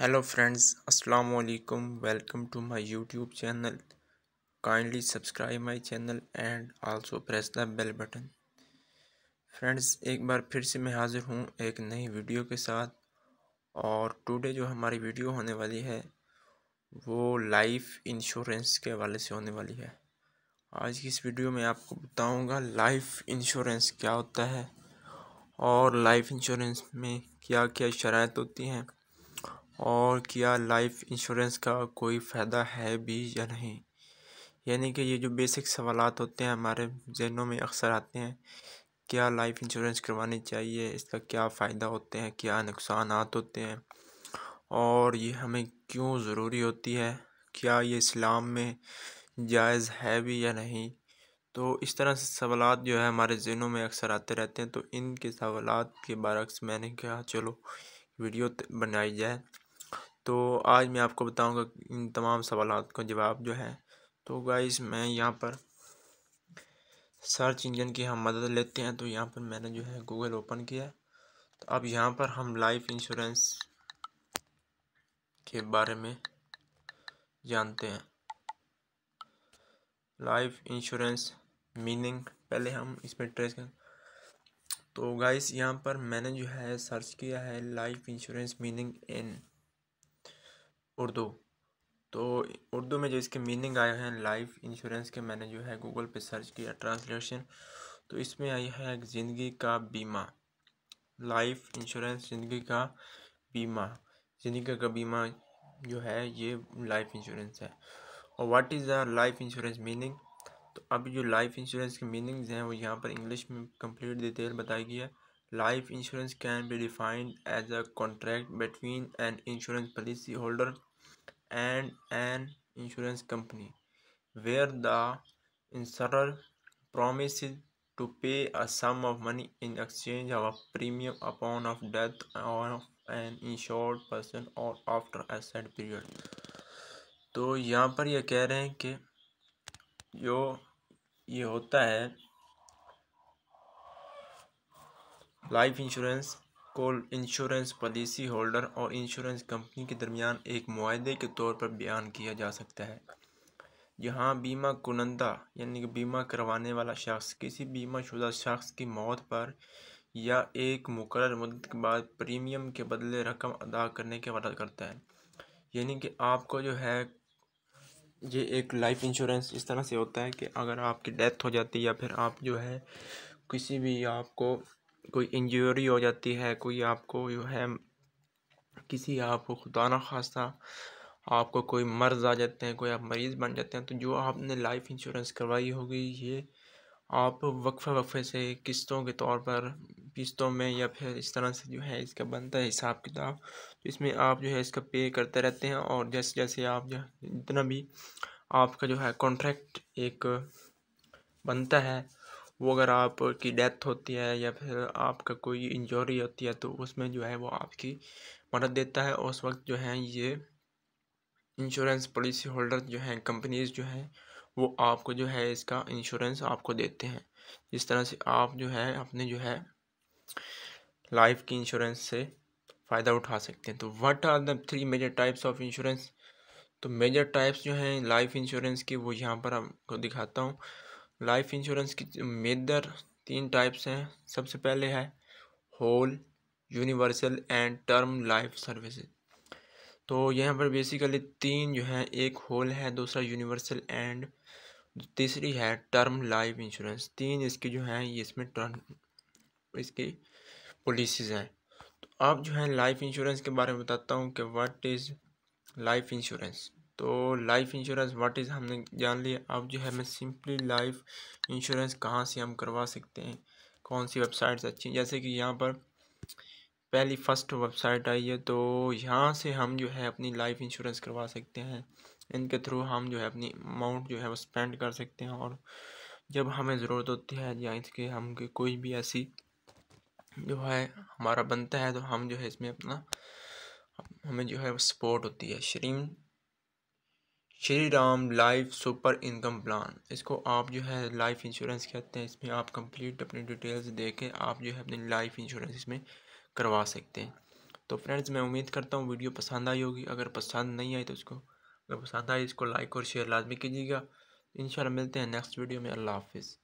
hello friends अस्सलाम वालेकुम welcome to my YouTube channel kindly subscribe my channel and also press the bell button friends एक बार फिर से मैं हाज़िर हूँ एक नई वीडियो के साथ और टुडे जो हमारी वीडियो होने वाली है वो लाइफ इंश्योरेंस के हवाले से होने वाली है आज की इस वीडियो में आपको बताऊँगा लाइफ इंश्योरेंस क्या होता है और लाइफ इंश्योरेंस में क्या क्या शरात होती हैं और क्या लाइफ इंश्योरेंस का कोई फ़ायदा है भी या नहीं यानी कि ये जो बेसिक सवाल होते हैं हमारे जहनों में अक्सर आते हैं क्या लाइफ इंश्योरेंस करवानी चाहिए इसका क्या फ़ायदा होते हैं क्या नुकसान होते हैं और ये हमें क्यों ज़रूरी होती है क्या ये इस्लाम में जायज़ है भी या नहीं तो इस तरह से सवाल जो है हमारे जहनों में अक्सर आते रहते हैं तो इनके सवाल के बारक्स मैंने कहा चलो वीडियो बनाई जाए तो आज मैं आपको बताऊंगा इन तमाम सवाल का जवाब जो है तो गाइस मैं यहाँ पर सर्च इंजन की हम मदद लेते हैं तो यहाँ पर मैंने जो है गूगल ओपन किया तो अब यहाँ पर हम लाइफ इंश्योरेंस के बारे में जानते हैं लाइफ इंश्योरेंस मीनिंग पहले हम इसमें ट्रेस कर तो गाइस यहाँ पर मैंने जो है सर्च किया है life insurance meaning in Urdu तो उर्दू में जो इसके मीनिंग आए हैं लाइफ इंश्योरेंस के मैंने जो है गूगल पे सर्च किया ट्रांसलेशन तो इसमें आई है ज़िंदगी का बीमा लाइफ इंश्योरेंस ज़िंदगी का बीमा ज़िंदगी का बीमा जो है ये लाइफ इंश्योरेंस है और what is the life insurance meaning तो अब जो लाइफ इंश्योरेंस के मीनिंग्स हैं वो यहाँ पर इंग्लिश में कंप्लीट डिटेल बताई गई है life insurance can be defined as a contract between an insurance policy holder and an insurance company where the insurer promises to pay a sum of money in exchange of a premium upon of death of an insured person or after a set period तो यहाँ पर यह कह रहे हैं कि जो ये होता है life insurance call insurance policy holder और इंश्योरेंस कंपनी के दरमियान एक माहदे के तौर पर बयान किया जा सकता है यहाँ बीमा कुनंदा यानी कि बीमा करवाने वाला शख्स किसी बीमा शुदा शख्स की मौत पर या एक मुकर मदद के बाद प्रीमियम के बदले रकम अदा करने के वादा करता है यानी कि आपको जो है ये एक लाइफ इंश्योरेंस इस तरह से होता है कि अगर आपकी डेथ हो जाती है या फिर आप जो है किसी भी आपको कोई इंजरी हो जाती है कोई आपको जो है किसी आपको खुदा ना खासा आपको कोई मर्ज़ आ जाते हैं कोई आप मरीज़ बन जाते हैं तो जो आपने लाइफ इंश्योरेंस करवाई होगी ये आप वक्फे वक्फे से किस्तों के तौर पर किस्तों में या फिर इस तरह से जो है इसका बनता है हिसाब किताब तो इसमें आप जो है इसका पे करते रहते हैं और जैसे जैसे आप जो जितना भी आपका जो है कॉन्ट्रैक्ट एक बनता है वो अगर आपकी डेथ होती है या फिर आपका कोई इंजरी होती है तो उसमें जो है वो आपकी मदद देता है उस वक्त जो है ये इंश्योरेंस पॉलिसी होल्डर जो हैं कंपनीज़ जो हैं वो आपको जो है इसका इंश्योरेंस आपको देते हैं इस तरह से आप जो है अपने जो है लाइफ की इंश्योरेंस से फ़ायदा उठा सकते हैं तो what are the three major types of insurance तो मेजर टाइप्स जो हैं लाइफ इंश्योरेंस की वो यहाँ पर आपको दिखाता हूँ लाइफ इंश्योरेंस की मेदर तीन टाइप्स हैं सबसे पहले है whole universal and term life services तो यहाँ पर बेसिकली तीन जो है एक होल है दूसरा यूनिवर्सल एंड तीसरी है टर्म लाइफ इंश्योरेंस तीन इसके जो हैं ये इसमें टर्म इसकी पॉलिसीज़ हैं तो अब जो है लाइफ इंश्योरेंस के बारे में बताता हूँ कि व्हाट इज़ लाइफ इंश्योरेंस तो लाइफ इंश्योरेंस व्हाट इज़ हमने जान लिया अब जो है मैं सिंपली लाइफ इंश्योरेंस कहाँ से हम करवा सकते हैं कौन सी वेबसाइट्स अच्छी जैसे कि यहाँ पर पहली फ़र्स्ट वेबसाइट आई है तो यहाँ से हम जो है अपनी लाइफ इंश्योरेंस करवा सकते हैं इनके थ्रू हम जो है अपनी अमाउंट जो है वो स्पेंड कर सकते हैं और जब हमें ज़रूरत होती है या इसके हम के कोई भी ऐसी जो है हमारा बनता है तो हम जो है इसमें अपना हमें जो है सपोर्ट होती है श्रीम Shri Ram life super income plan इसको आप जो है लाइफ इंश्योरेंस कहते हैं इसमें आप कंप्लीट अपनी डिटेल्स दे के आप जो है अपनी लाइफ इंश्योरेंस इसमें करवा सकते हैं तो फ्रेंड्स मैं उम्मीद करता हूँ वीडियो पसंद आई होगी अगर पसंद नहीं आई तो इसको अगर पसंद आई तो इसको लाइक और शेयर लाजमी कीजिएगा इन मिलते हैं नेक्स्ट वीडियो में अल्लाह हाफिज़